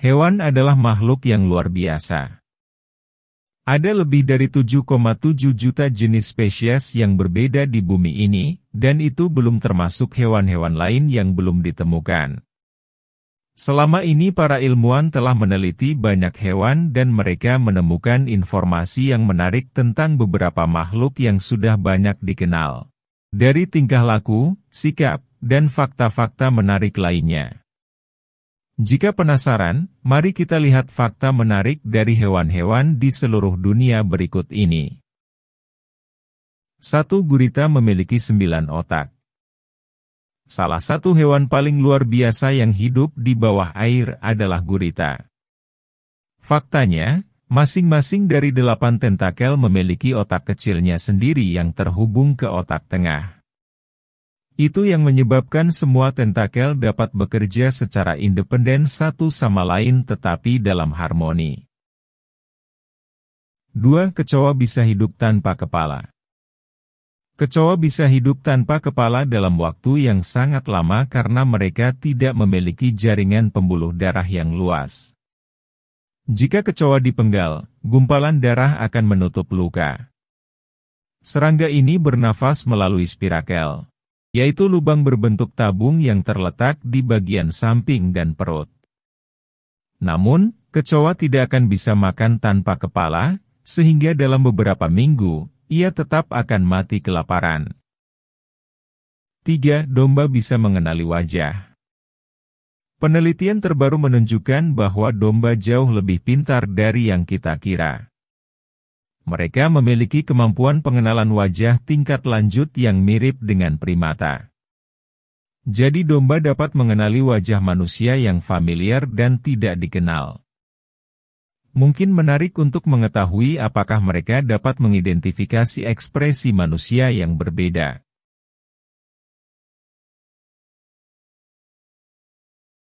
Hewan adalah makhluk yang luar biasa. Ada lebih dari 7,7 juta jenis spesies yang berbeda di bumi ini, dan itu belum termasuk hewan-hewan lain yang belum ditemukan. Selama ini para ilmuwan telah meneliti banyak hewan dan mereka menemukan informasi yang menarik tentang beberapa makhluk yang sudah banyak dikenal. Dari tingkah laku, sikap, dan fakta-fakta menarik lainnya. Jika penasaran, mari kita lihat fakta menarik dari hewan-hewan di seluruh dunia berikut ini. Satu Gurita memiliki sembilan otak. Salah satu hewan paling luar biasa yang hidup di bawah air adalah gurita. Faktanya, masing-masing dari delapan tentakel memiliki otak kecilnya sendiri yang terhubung ke otak tengah. Itu yang menyebabkan semua tentakel dapat bekerja secara independen satu sama lain tetapi dalam harmoni. Dua kecoa bisa hidup tanpa kepala. Kecoa bisa hidup tanpa kepala dalam waktu yang sangat lama karena mereka tidak memiliki jaringan pembuluh darah yang luas. Jika kecoa dipenggal, gumpalan darah akan menutup luka. Serangga ini bernafas melalui spirakel yaitu lubang berbentuk tabung yang terletak di bagian samping dan perut. Namun, kecoa tidak akan bisa makan tanpa kepala, sehingga dalam beberapa minggu, ia tetap akan mati kelaparan. 3. Domba bisa mengenali wajah. Penelitian terbaru menunjukkan bahwa domba jauh lebih pintar dari yang kita kira. Mereka memiliki kemampuan pengenalan wajah tingkat lanjut yang mirip dengan primata. Jadi domba dapat mengenali wajah manusia yang familiar dan tidak dikenal. Mungkin menarik untuk mengetahui apakah mereka dapat mengidentifikasi ekspresi manusia yang berbeda.